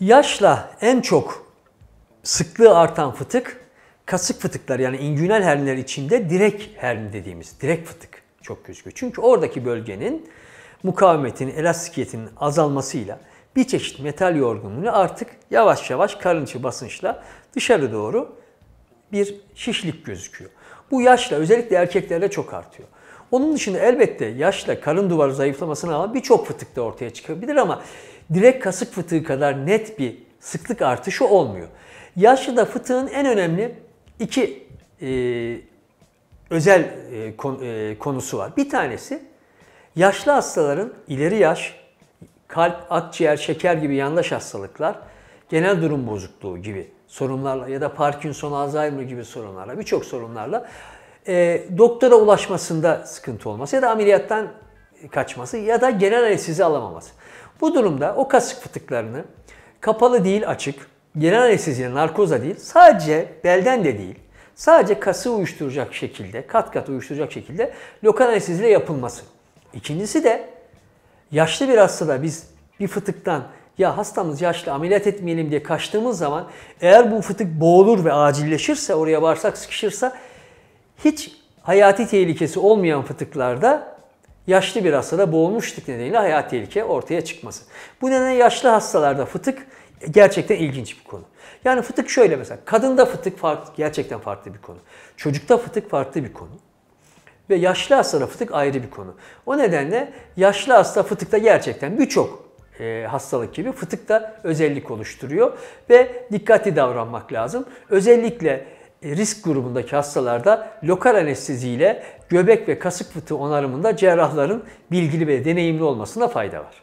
Yaşla en çok sıklığı artan fıtık kasık fıtıklar yani inguinal herniler içinde direk herni dediğimiz direk fıtık çok gözüküyor. Çünkü oradaki bölgenin mukavemetin, elastikiyetinin azalmasıyla bir çeşit metal yorgunluğu artık yavaş yavaş karın içi basınçla dışarı doğru bir şişlik gözüküyor. Bu yaşla özellikle erkeklerde çok artıyor. Onun dışında elbette yaşla karın duvarı zayıflamasına ama birçok fıtık da ortaya çıkabilir ama direkt kasık fıtığı kadar net bir sıklık artışı olmuyor. Yaşlıda fıtığın en önemli iki e, özel e, kon, e, konusu var. Bir tanesi yaşlı hastaların ileri yaş, kalp, akciğer, şeker gibi yandaş hastalıklar, genel durum bozukluğu gibi sorunlarla ya da Parkinson, Alzheimer gibi sorunlarla, birçok sorunlarla e, doktora ulaşmasında sıkıntı olması ya da ameliyattan kaçması ya da genel anestezi alamaması. Bu durumda o kasık fıtıklarını kapalı değil açık, genel anesteziyle narkoza değil, sadece belden de değil, sadece kası uyuşturacak şekilde, kat kat uyuşturacak şekilde lokal anesteziyle yapılması. İkincisi de yaşlı bir hastada biz bir fıtıktan ya hastamız yaşlı ameliyat etmeyelim diye kaçtığımız zaman eğer bu fıtık boğulur ve acilleşirse oraya bağırsak sıkışırsa hiç hayati tehlikesi olmayan fıtıklarda yaşlı bir hastada boğulmuşluk nedeniyle hayat tehlike ortaya çıkması. Bu nedenle yaşlı hastalarda fıtık gerçekten ilginç bir konu. Yani fıtık şöyle mesela kadında fıtık farklı, gerçekten farklı bir konu. Çocukta fıtık farklı bir konu. Ve yaşlı hastada fıtık ayrı bir konu. O nedenle yaşlı hasta fıtıkta gerçekten birçok e, hastalık gibi fıtık da özellik oluşturuyor ve dikkatli davranmak lazım. Özellikle e, risk grubundaki hastalarda lokal anesteziyle göbek ve kasık fıtığı onarımında cerrahların bilgili ve deneyimli olmasına fayda var.